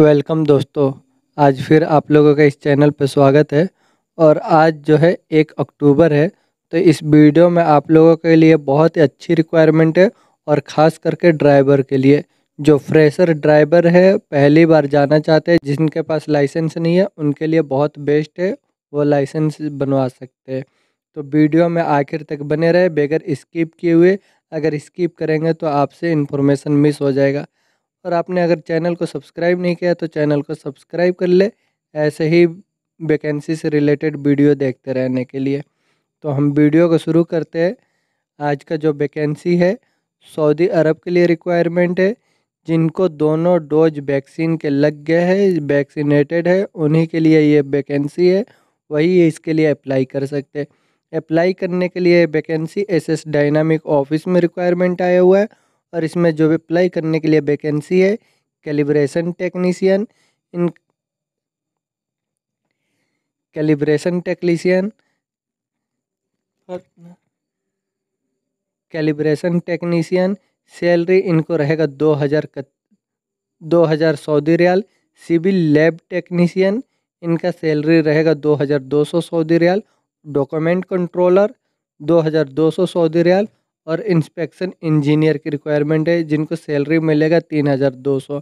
welcome दोस्तों आज फिर आप लोगों का इस चैनल पर स्वागत है और आज जो है एक अक्टूबर है तो इस वीडियो में आप लोगों के लिए बहुत ही अच्छी रिक्वायरमेंट है और ख़ास करके ड्राइवर के लिए जो फ्रेशर ड्राइवर है पहली बार जाना चाहते हैं जिनके पास लाइसेंस नहीं है उनके लिए बहुत बेस्ट है वो लाइसेंस बनवा सकते हैं तो वीडियो में आखिर तक बने रहे बगैर स्किप किए हुए अगर स्किप करेंगे तो आपसे इन्फॉर्मेशन मिस हो जाएगा और आपने अगर चैनल को सब्सक्राइब नहीं किया तो चैनल को सब्सक्राइब कर ले ऐसे ही वैकेंसी से रिलेटेड वीडियो देखते रहने के लिए तो हम वीडियो को शुरू करते हैं आज का जो वैकेंसी है सऊदी अरब के लिए रिक्वायरमेंट है जिनको दोनों डोज वैक्सीन के लग गए हैं वैक्सीनेटेड है उन्हीं के लिए ये वैकेंसी है वही इसके लिए अप्लाई कर सकते हैं अप्लाई करने के लिए वैकेंसी एसएस डायनामिक ऑफिस में रिक्वायरमेंट आया हुआ है और इसमें जो भी अप्लाई करने के लिए वैकेंसी है कैलिब्रेशन टेक्नीशियन इन calibration technician calibration technician salary इनको रहेगा दो हज़ार दो हज़ार Saudi riyal civil lab technician इनका सैलरी रहेगा दो हज़ार दो सौ सऊदी रियाल डॉक्यूमेंट कंट्रोलर दो हज़ार दो सौ सऊदी रियाल और इंस्पेक्शन इंजीनियर की रिक्वायरमेंट है जिनको सैलरी मिलेगा तीन हज़ार दो सौ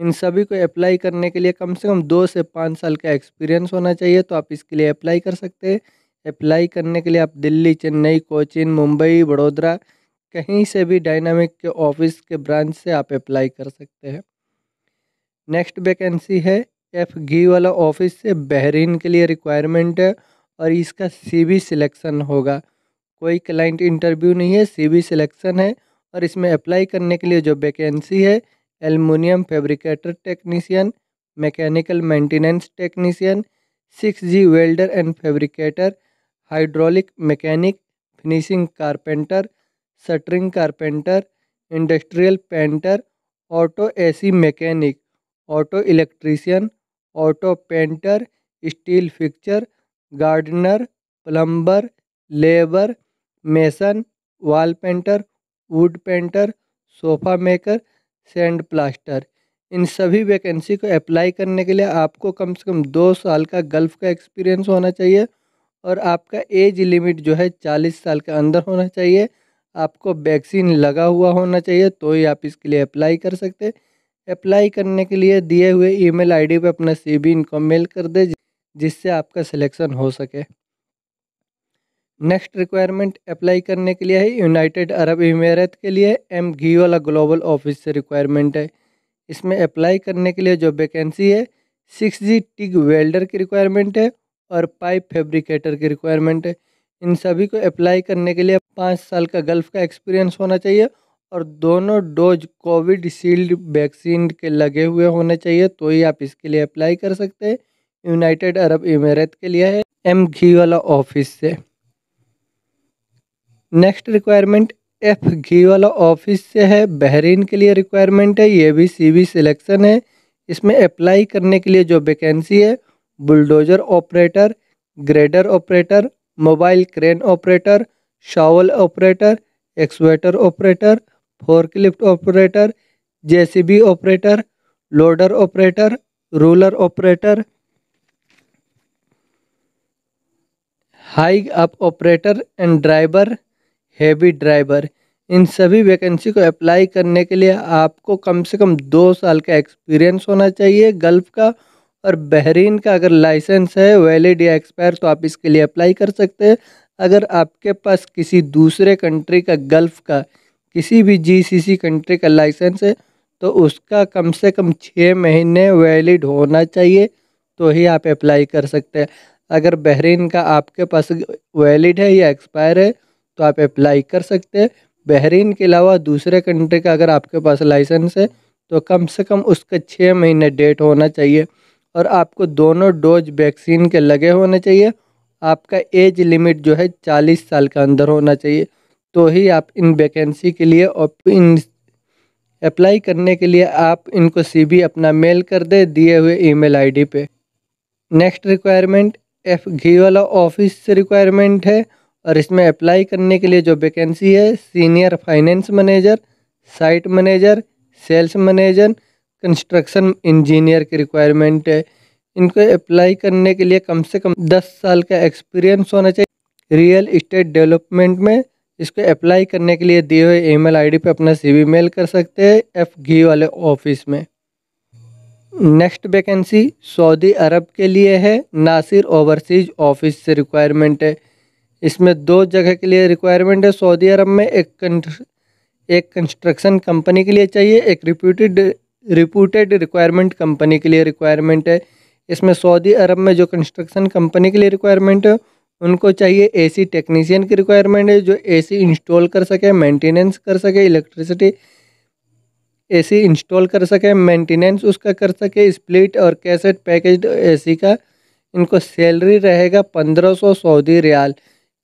इन सभी को अप्लाई करने के लिए कम से कम दो से पाँच साल का एक्सपीरियंस होना चाहिए तो आप इसके लिए अप्लाई कर सकते हैं अप्लाई करने के लिए आप दिल्ली चेन्नई कोचिन मुंबई वडोदरा कहीं से भी डायनामिक के ऑफिस के ब्रांच से आप अप्लाई कर सकते हैं नेक्स्ट वैकेंसी है एफ गी वाला ऑफिस से बहरीन के लिए रिक्वायरमेंट है और इसका सीवी सिलेक्शन होगा कोई क्लाइंट इंटरव्यू नहीं है सी बी सिलेक्शन है और इसमें अप्लाई करने के लिए जो वैकेंसी है aluminium fabricator technician mechanical maintenance technician six G welder and fabricator hydraulic mechanic finishing carpenter shuttering carpenter industrial painter auto AC mechanic auto electrician auto painter steel fixture gardener plumber labour mason wall painter wood painter sofa maker sand plaster इन सभी vacancy को apply करने के लिए आपको कम से कम दो साल का गल्फ़ का एक्सपीरियंस होना चाहिए और आपका एज लिमिट जो है चालीस साल के अंदर होना चाहिए आपको वैक्सीन लगा हुआ होना चाहिए तो ही आप इसके लिए अप्लाई कर सकते अप्लाई करने के लिए दिए हुए ईमेल आईडी पर अपना सी बी इनको मेल कर दे जिससे आपका सिलेक्शन हो सके नेक्स्ट रिक्वायरमेंट अप्लाई करने के लिए है यूनाइटेड अरब इमेरत के लिए एम घी वाला ग्लोबल ऑफिस से रिक्वायरमेंट है इसमें अप्लाई करने के लिए जो वैकेंसी है सिक्स जी टिग वेल्डर की रिक्वायरमेंट है और पाइप फैब्रिकेटर की रिक्वायरमेंट है इन सभी को अप्लाई करने के लिए पाँच साल का गल्फ का एक्सपीरियंस होना चाहिए और दोनों डोज कोविड शील्ड वैक्सीन के लगे हुए होने चाहिए तो ही आप इसके लिए अप्लाई कर सकते हैं यूनाइटेड अरब इमारत के लिए है एम घी वाला ऑफिस से नेक्स्ट रिक्वायरमेंट एफ घी वाला ऑफिस से है बहरीन के लिए रिक्वायरमेंट है ये भी सीवी सिलेक्शन है इसमें अप्लाई करने के लिए जो वैकेंसी है bulldozer operator grader operator mobile crane operator shovel operator excavator operator forklift operator JCB operator loader operator roller operator Hiab operator and driver heavy driver इन सभी वैकेंसी को अप्लाई करने के लिए आपको कम से कम दो साल का एक्सपीरियंस होना चाहिए गल्फ़ का और बहरीन का अगर लाइसेंस है वैलिड या एक्सपायर तो आप इसके लिए अप्लाई कर सकते हैं अगर आपके पास किसी दूसरे कंट्री का गल्फ़ का किसी भी जीसीसी कंट्री का लाइसेंस है तो उसका कम से कम छः महीने वैलिड होना चाहिए तो ही आप अप्लाई कर सकते हैं अगर बहरीन का आपके पास वैलिड है या एक्सपायर है तो आप अप्लाई कर सकते हैं बहरीन के अलावा दूसरे कंट्री का अगर आपके पास लाइसेंस है तो कम से कम उसका छः महीने डेट होना चाहिए और आपको दोनों डोज वैक्सीन के लगे होने चाहिए आपका एज लिमिट जो है चालीस साल का अंदर होना चाहिए तो ही आप इन वैकेंसी के लिए और इन अप्लाई करने के लिए आप इनको सीबी अपना मेल कर दे दिए हुए ईमेल आईडी पे नेक्स्ट रिक्वायरमेंट एफ घी वाला ऑफिस रिक्वायरमेंट है और इसमें अप्लाई करने के लिए जो वैकेंसी है senior finance manager site manager sales manager construction engineer की रिक्वायरमेंट है इनको अप्लाई करने के लिए कम से कम दस साल का एक्सपीरियंस होना चाहिए रियल इस्टेट डेवलपमेंट में इसको अप्लाई करने के लिए दिए हुए ईमेल आईडी पर अपना सीवी मेल कर सकते हैं एफ घी वाले ऑफिस में नेक्स्ट वैकेंसी सऊदी अरब के लिए है नासिर ओवरसीज ऑफिस से रिक्वायरमेंट है इसमें दो जगह के लिए रिक्वायरमेंट है सऊदी अरब में एक एक कंस्ट्रक्शन कंपनी के लिए चाहिए एक रिप्यूटेड रिप्यूटेड रिक्वायरमेंट कंपनी के लिए रिक्वायरमेंट है इसमें सऊदी अरब में जो कंस्ट्रक्शन कंपनी के लिए रिक्वायरमेंट है उनको चाहिए एसी टेक्नीशियन की रिक्वायरमेंट है जो एसी इंस्टॉल कर सके मेंटेनेंस कर सके इलेक्ट्रिसिटी एसी इंस्टॉल कर सके मेंटेनेंस उसका कर सके स्प्लिट और कैसेट पैकेज सी का इनको सैलरी रहेगा पंद्रह सौ सऊदी रियाल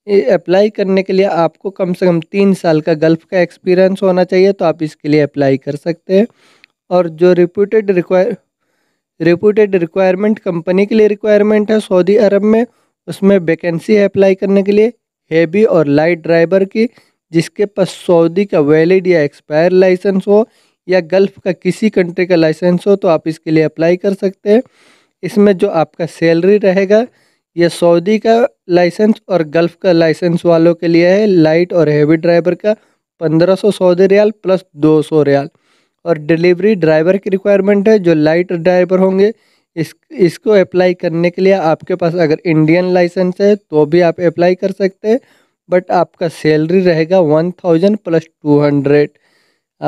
अप्लाई करने के लिए आपको कम से कम तीन साल का गल्फ़ का एक्सपीरियंस होना चाहिए तो आप इसके लिए अप्लाई कर सकते हैं और जो reputed require reputed requirement company के लिए रिक्वायरमेंट है सऊदी अरब में उसमें वैकेंसी है अप्लाई करने के लिए हैवी और लाइट ड्राइवर की जिसके पास सऊदी का वैलिड या एक्सपायर लाइसेंस हो या गल्फ़ का किसी कंट्री का लाइसेंस हो तो आप इसके लिए अप्लाई कर सकते हैं इसमें जो आपका सैलरी रहेगा ये सऊदी का लाइसेंस और गल्फ़ का लाइसेंस वालों के लिए है लाइट और हेवी ड्राइवर का पंद्रह सौ सऊदी रियाल प्लस दो सौ रियाल और डिलीवरी ड्राइवर की रिक्वायरमेंट है जो लाइट ड्राइवर होंगे इस इसको अप्लाई करने के लिए आपके पास अगर इंडियन लाइसेंस है तो भी आप अप्लाई कर सकते हैं बट आपका सैलरी रहेगा one thousand plus two hundred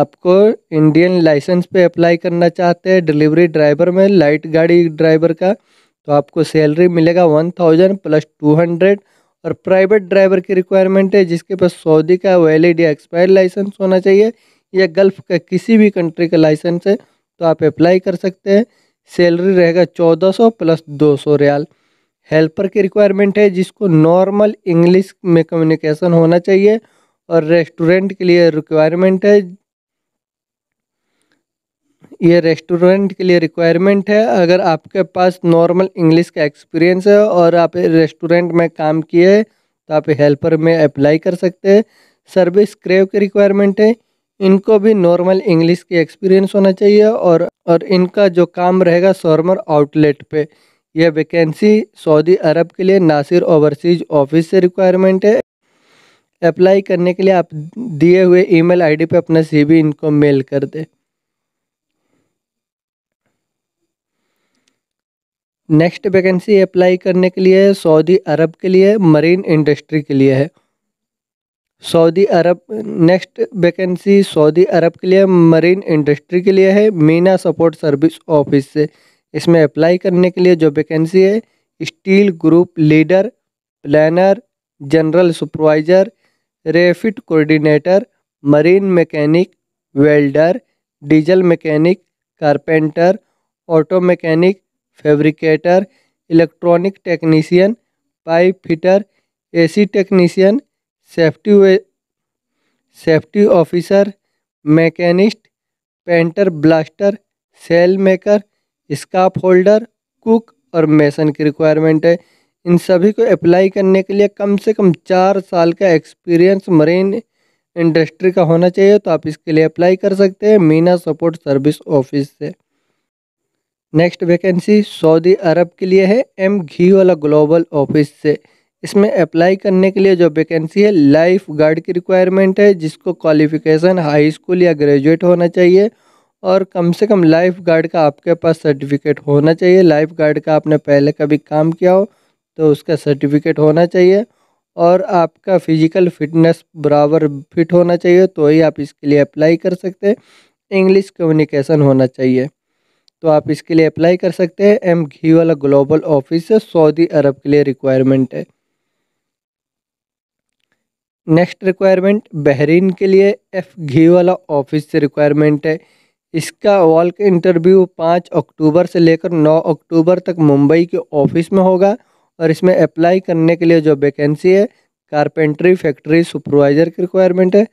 आपको इंडियन लाइसेंस पे अप्लाई करना चाहते हैं डिलीवरी ड्राइवर में लाइट गाड़ी ड्राइवर का तो आपको सैलरी मिलेगा one thousand plus two hundred और प्राइवेट ड्राइवर की रिक्वायरमेंट है जिसके पास सऊदी का वैलिड या एक्सपायर लाइसेंस होना चाहिए या गल्फ का किसी भी कंट्री का लाइसेंस है तो आप अप्लाई कर सकते हैं सैलरी रहेगा चौदह सौ प्लस दो सौ रियाल हेल्पर की रिक्वायरमेंट है जिसको नॉर्मल इंग्लिश में कम्युनिकेशन होना चाहिए और रेस्टोरेंट के लिए रिक्वायरमेंट है ये रेस्टोरेंट के लिए रिक्वायरमेंट है अगर आपके पास नॉर्मल इंग्लिश का एक्सपीरियंस है और आप रेस्टोरेंट में काम किए तो आप हेल्पर में अप्लाई कर सकते हैं सर्विस क्रेव की रिक्वायरमेंट है इनको भी नॉर्मल इंग्लिश की एक्सपीरियंस होना चाहिए और और इनका जो काम रहेगा शॉर्मर आउटलेट पे यह वैकेंसी सऊदी अरब के लिए नासिर ओवरसीज ऑफिस से रिक्वायरमेंट है अप्लाई करने के लिए आप दिए हुए ईमेल आईडी पे अपना सीवी इनको मेल कर दें नेक्स्ट वैकेंसी अप्लाई करने के लिए सऊदी अरब के लिए मरीन इंडस्ट्री के लिए है सऊदी अरब नेक्स्ट वैकेंसी सऊदी अरब के लिए मरीन इंडस्ट्री के लिए है मीना सपोर्ट सर्विस ऑफिस से इसमें अप्लाई करने के लिए जो वैकेंसी है steel group leader planner general supervisor refit coordinator marine mechanic welder diesel mechanic carpenter auto mechanic fabricator electronic technician pipe fitter AC technician safety way safety officer machinist painter blaster sail maker scaffolder cook और mason की requirement है इन सभी को apply करने के लिए कम से कम चार साल का एक्सपीरियंस मरीन इंडस्ट्री का होना चाहिए तो आप इसके लिए अप्लाई कर सकते हैं मीना सपोर्ट सर्विस ऑफिस से नेक्स्ट वैकेंसी सऊदी अरब के लिए है एम घी वाला ग्लोबल ऑफिस से इसमें अप्लाई करने के लिए जो वैकेंसी है लाइफ गार्ड की रिक्वायरमेंट है जिसको क्वालिफिकेशन हाई स्कूल या ग्रेजुएट होना चाहिए और कम से कम लाइफ गार्ड का आपके पास सर्टिफिकेट होना चाहिए लाइफ गार्ड का आपने पहले कभी काम किया हो तो उसका सर्टिफिकेट होना चाहिए और आपका फिजिकल फिटनेस बराबर फिट होना चाहिए तो ही आप इसके लिए अप्लाई कर सकते हैं इंग्लिश कम्युनिकेशन होना चाहिए तो आप इसके लिए अप्लाई कर सकते हैं एम घी वाला ग्लोबल ऑफिस सऊदी अरब के लिए रिक्वायरमेंट है नेक्स्ट रिक्वायरमेंट बहरीन के लिए एफ घी वाला ऑफिस से रिक्वायरमेंट है इसका वॉल्क इंटरव्यू पाँच अक्टूबर से लेकर नौ अक्टूबर तक मुंबई के ऑफिस में होगा और इसमें अप्लाई करने के लिए जो वैकेंसी है कारपेंट्री फैक्ट्री सुपरवाइज़र की रिक्वायरमेंट है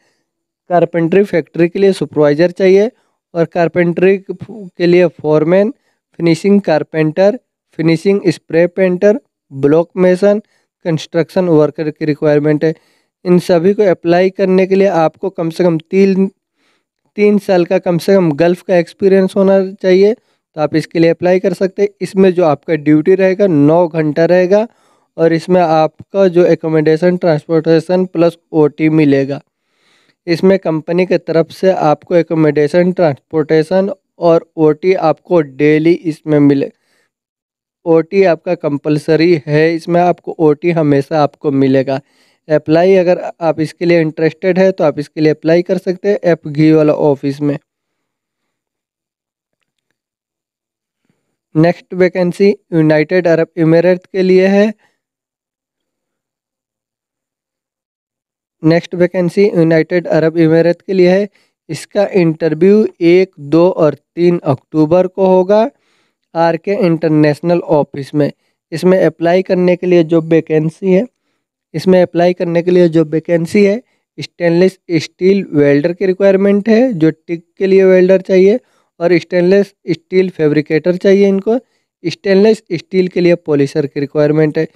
कारपेंट्री फैक्ट्री के लिए सुपरवाइज़र चाहिए और कारपेंटरी के लिए foreman finishing carpenter finishing spray painter block mason construction worker की रिक्वायरमेंट है इन सभी को अप्लाई करने के लिए आपको कम से कम तीन तीन साल का कम से कम गल्फ़ का एक्सपीरियंस होना चाहिए तो आप इसके लिए अप्लाई कर सकते हैं इसमें जो आपका ड्यूटी रहेगा नौ घंटा रहेगा और इसमें आपका जो एकोमोडेशन ट्रांसपोर्टेशन प्लस ओटी मिलेगा इसमें कंपनी के तरफ से आपको एकोमोडेशन ट्रांसपोर्टेशन और ओटी आपको डेली इसमें मिले ओटी आपका कंपलसरी है इसमें आपको ओटी हमेशा आपको मिलेगा अप्लाई अगर आप इसके लिए इंटरेस्टेड है तो आप इसके लिए अप्लाई कर सकते हैं एफ घी वाला ऑफिस में next vacancy United Arab Emirate के लिए है नेक्स्ट वैकेंसी यूनाइटेड अरब इमारत के लिए है इसका इंटरव्यू एक दो और तीन अक्टूबर को होगा आर के इंटरनेशनल ऑफिस में इसमें अप्लाई करने के लिए जो वैकेंसी है इसमें अप्लाई करने के लिए जो वैकेंसी है स्टेनलेस स्टील वेल्डर की रिक्वायरमेंट है जो टिक के लिए वेल्डर चाहिए और स्टेनलेस स्टील फेब्रिकेटर चाहिए इनको स्टेनलेस स्टील के लिए पॉलिशर की रिक्वायरमेंट है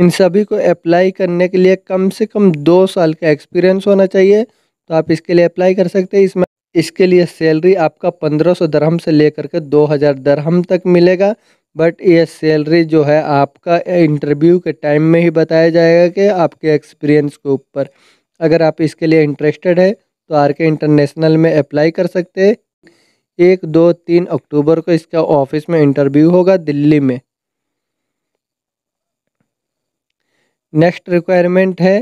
इन सभी को अप्लाई करने के लिए कम से कम दो साल का एक्सपीरियंस होना चाहिए तो आप इसके लिए अप्लाई कर सकते हैं इसमें इसके लिए सैलरी आपका पंद्रह सौ दरहम से लेकर के दो हज़ार दरहम तक मिलेगा बट ये सैलरी जो है आपका इंटरव्यू के टाइम में ही बताया जाएगा कि आपके एक्सपीरियंस के ऊपर अगर आप इसके लिए इंटरेस्टेड है तो आर के इंटरनेशनल में अप्लाई कर सकते हैं एक दो तीन अक्टूबर को इसका ऑफिस में इंटरव्यू होगा दिल्ली में नेक्स्ट रिक्वायरमेंट है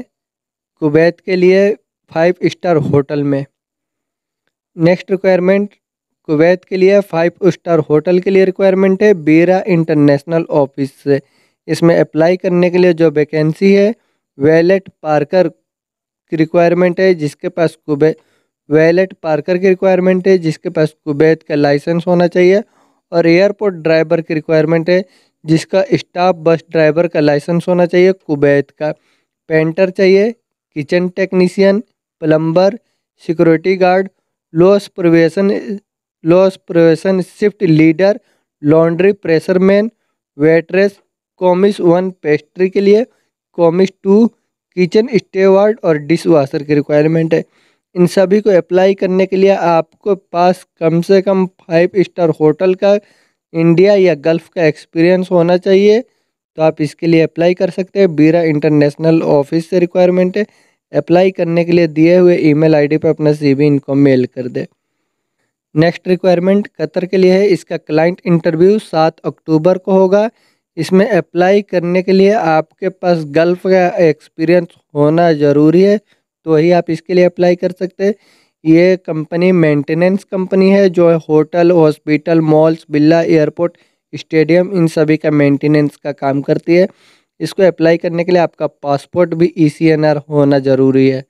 कुवैत के लिए फाइव स्टार होटल में नेक्स्ट रिक्वायरमेंट कुवैत के लिए फाइव स्टार होटल के लिए रिक्वायरमेंट है बीरा इंटरनेशनल ऑफिस से इसमें अप्लाई करने के लिए जो वैकेंसी है वैलेट पार्कर की रिक्वायरमेंट है जिसके पास कुबे वैलेट पार्कर की रिक्वायरमेंट है जिसके पास कुबैत का लाइसेंस होना चाहिए और एयरपोर्ट ड्राइवर की रिक्वायरमेंट है जिसका स्टाफ बस ड्राइवर का लाइसेंस होना चाहिए कुवैत का पेंटर चाहिए kitchen technician plumber security guard loss prevention loss prevention shift leader laundry presser man waitress commis one pastry के लिए कॉमिस टू किचन स्टेवार्ड और डिश वाशर की रिक्वायरमेंट है इन सभी को अप्लाई करने के लिए आपको पास कम से कम फाइव स्टार होटल का इंडिया या गल्फ़ का एक्सपीरियंस होना चाहिए तो आप इसके लिए अप्लाई कर सकते हैं बीरा इंटरनेशनल ऑफिस से रिक्वायरमेंट है अप्लाई करने के लिए दिए हुए ईमेल आईडी पर अपना सीवी इनको मेल कर दे नेक्स्ट रिक्वायरमेंट कतर के लिए है इसका क्लाइंट इंटरव्यू सात अक्टूबर को होगा इसमें अप्लाई करने के लिए आपके पास गल्फ़ का एक्सपीरियंस होना ज़रूरी है तो ही आप इसके लिए अप्लाई कर सकते हैं ये कंपनी मेंटेनेंस कंपनी है जो hotel hospital malls villa airport stadium इन सभी का मेंटेनेंस का काम करती है इसको अप्लाई करने के लिए आपका पासपोर्ट भी ई e होना ज़रूरी है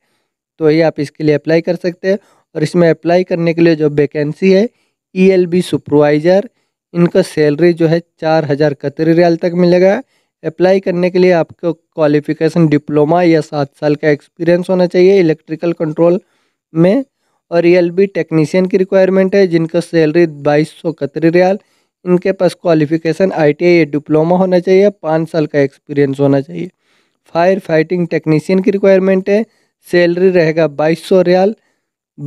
तो ये आप इसके लिए अप्लाई कर सकते हैं और इसमें अप्लाई करने के लिए जो वैकेंसी है ई एल बी सुपरवाइज़र इनका सैलरी जो है चार हज़ार कतरी रियाल तक मिलेगा अप्लाई करने के लिए आपको क्वालिफ़िकेशन डिप्लोमा या सात साल का एक्सपीरियंस होना चाहिए इलेक्ट्रिकल कंट्रोल में और रियल बी टेक्नीशियन की रिक्वायरमेंट है जिनका सैलरी बाईस सौ कतरी रियाल इनके पास क्वालिफिकेशन आईटीआई या डिप्लोमा होना चाहिए पाँच साल का एक्सपीरियंस होना चाहिए फायर फाइटिंग टेक्नीशियन की रिक्वायरमेंट है सैलरी रहेगा बाईस सौ रियाल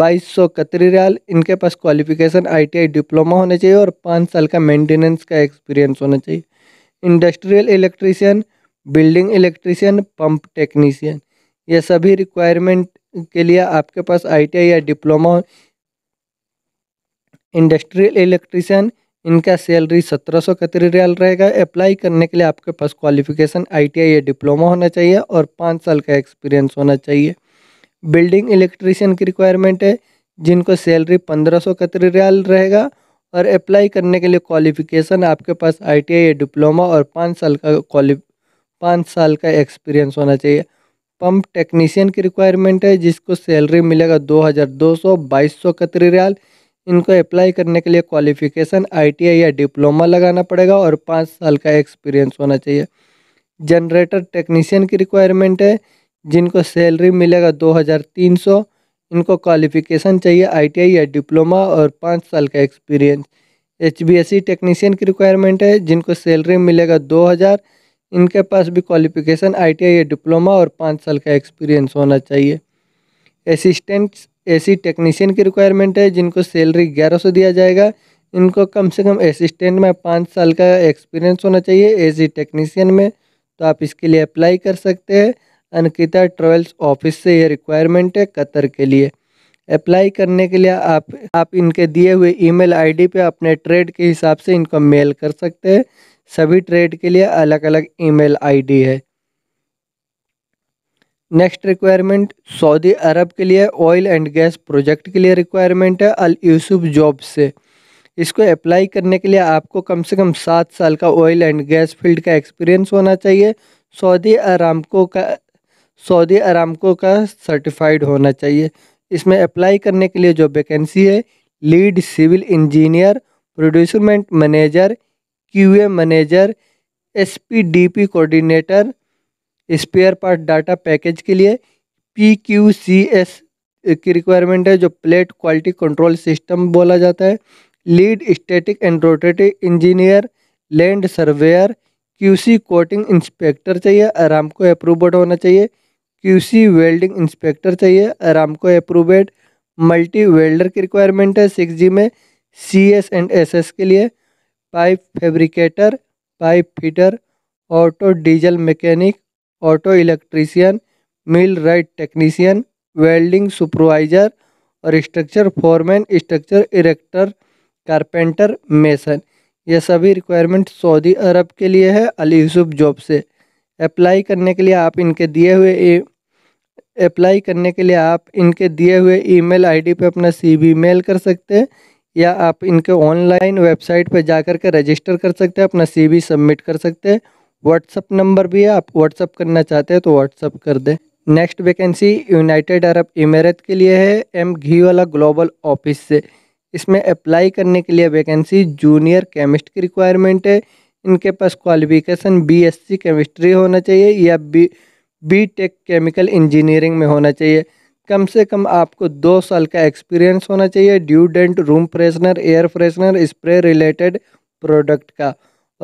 बाईस सौ कतरी रियाल इनके पास क्वालिफिकेशन आईटीआई डिप्लोमा होना चाहिए और पाँच साल का मेंटेनेंस का एक्सपीरियंस होना चाहिए industrial electrician building electrician pump technician ये सभी रिक्वायरमेंट के लिए आपके पास आईटीआई या डिप्लोमा इंडस्ट्रियल इलेक्ट्रीशियन इनका सैलरी सत्रह सौ रियाल रहेगा अप्लाई करने के लिए आपके पास क्वालिफिकेशन आईटीआई या डिप्लोमा होना चाहिए और पाँच साल का एक्सपीरियंस होना चाहिए बिल्डिंग इलेक्ट्रीशियन की रिक्वायरमेंट है जिनको सैलरी पंद्रह सौ रियाल रहेगा और अप्लाई करने के लिए क्वालिफिकेशन आपके पास आईटीआई या डिप्लोमा और पाँच साल का क्वालिफ पाँच साल का एक्सपीरियंस होना चाहिए पंप टेक्नीशियन की रिक्वायरमेंट है जिसको सैलरी मिलेगा दो हज़ार दो सौ बाईस सौ कतरी रियाल इनको अप्लाई करने के लिए क्वालिफिकेशन आईटीआई या डिप्लोमा लगाना पड़ेगा और पाँच साल का एक्सपीरियंस होना चाहिए जनरेटर टेक्नीशियन की रिक्वायरमेंट है जिनको सैलरी मिलेगा दो हज़ार तीन सौ इनको क्वालिफिकेशन चाहिए आईटीआई या डिप्लोमा और पाँच साल का एक्सपीरियंस एच टेक्नीशियन की रिक्वायरमेंट है जिनको सैलरी मिलेगा दो हज़ार इनके पास भी क्वालिफिकेशन आईटीआई या डिप्लोमा और पाँच साल का एक्सपीरियंस होना चाहिए असिस्टेंट्स एसी टेक्नीशियन की रिक्वायरमेंट है जिनको सैलरी ग्यारह सौ दिया जाएगा इनको कम से कम असिस्टेंट में पाँच साल का एक्सपीरियंस होना चाहिए एसी टेक्नीशियन में तो आप इसके लिए अप्लाई कर सकते हैं अनकिता ट्रेवल्स ऑफिस से यह रिक्वायरमेंट है कतर के लिए अप्लाई करने के लिए आप आप इनके दिए हुए ईमेल आईडी पे अपने ट्रेड के हिसाब से इनको मेल कर सकते हैं सभी ट्रेड के लिए अलग अलग ईमेल आईडी है नेक्स्ट रिक्वायरमेंट सऊदी अरब के लिए ऑयल एंड गैस प्रोजेक्ट के लिए रिक्वायरमेंट है अल यूसुफ जॉब से इसको अप्लाई करने के लिए आपको कम से कम सात साल का ऑयल एंड गैस फील्ड का एक्सपीरियंस होना चाहिए सऊदी अरामको का सऊदी अरामको का सर्टिफाइड होना चाहिए इसमें अप्लाई करने के लिए जो वैकेंसी है lead civil engineer procurement manager QA manager SPDP coordinator spare part data package के लिए पी क्यू सी एस की रिक्वायरमेंट है जो प्लेट क्वालिटी कंट्रोल सिस्टम बोला जाता है lead static and rotative engineer land surveyor QC coating inspector चाहिए आराम को अप्रूवड होना चाहिए क्यूसी वेल्डिंग इंस्पेक्टर चाहिए Aramco approved multi welder की रिक्वायरमेंट है सिक्स जी में C S and S S के लिए pipe fabricator pipe fitter auto diesel mechanic auto electrician millwright technician welding supervisor और structure foreman structure erector carpenter mason ये सभी requirement Saudi अरब के लिए है अली यूसुफ जॉब से अप्लाई करने के लिए आप इनके दिए हुए अप्लाई करने के लिए आप इनके दिए हुए ईमेल आईडी पे अपना सीवी मेल कर सकते हैं या आप इनके ऑनलाइन वेबसाइट पर जा कर के रजिस्टर कर सकते हैं अपना सीवी सबमिट कर सकते हैं व्हाट्सअप नंबर भी है आप व्हाट्सअप करना चाहते हैं तो व्हाट्सअप कर दें नेक्स्ट वैकेंसी यूनाइटेड अरब इमारत के लिए है एम घी वाला ग्लोबल ऑफिस से इसमें अप्लाई करने के लिए वैकेंसी जूनियर केमिस्ट की रिक्वायरमेंट है इनके पास क्वालिफिकेशन बीएससी केमिस्ट्री होना चाहिए या बी बीटेक केमिकल इंजीनियरिंग में होना चाहिए कम से कम आपको दो साल का एक्सपीरियंस होना चाहिए deodorant room freshener air freshener spray related product का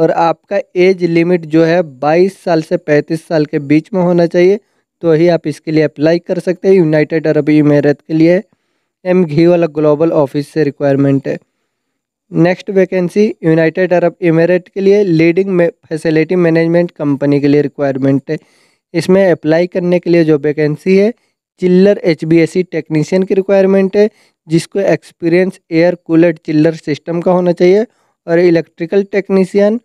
और आपका एज लिमिट जो है 22 साल से 35 साल के बीच में होना चाहिए तो ही आप इसके लिए अप्लाई कर सकते हैं यूनाइटेड अरब इमेरत के लिए एम घी वाला ग्लोबल ऑफिस से रिक्वायरमेंट है next vacancy United Arab Emirate के लिए लीडिंग फैसिलिटी मैनेजमेंट कंपनी के लिए रिक्वायरमेंट है इसमें अप्लाई करने के लिए जो वैकेंसी है chiller H B S technician की रिक्वायरमेंट है जिसको experience air cooler chiller system का होना चाहिए और electrical technician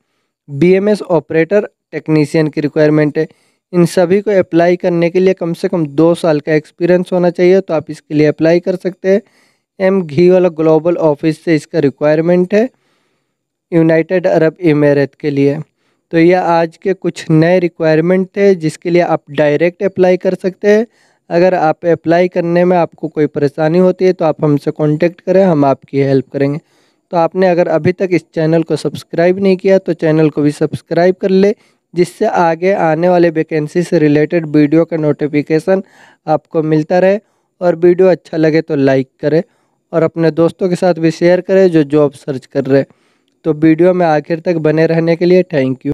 BMS operator technician की रिक्वायरमेंट है इन सभी को अप्लाई करने के लिए कम से कम दो साल का एक्सपीरियंस होना चाहिए तो आप इसके लिए अप्लाई कर सकते हैं एम घी वाला ग्लोबल ऑफिस से इसका रिक्वायरमेंट है यूनाइटेड अरब इमेरत के लिए तो यह आज के कुछ नए रिक्वायरमेंट थे जिसके लिए आप डायरेक्ट अप्लाई कर सकते हैं अगर आप अप्लाई करने में आपको कोई परेशानी होती है तो आप हमसे कॉन्टेक्ट करें हम आपकी हेल्प करेंगे तो आपने अगर अभी तक इस चैनल को सब्सक्राइब नहीं किया तो चैनल को भी सब्सक्राइब कर ले जिससे आगे आने वाले वैकेंसी से रिलेटेड वीडियो का नोटिफिकेशन आपको मिलता रहे और वीडियो अच्छा लगे तो लाइक करें और अपने दोस्तों के साथ भी शेयर करें जो जॉब सर्च कर रहे तो वीडियो में आखिर तक बने रहने के लिए थैंक यू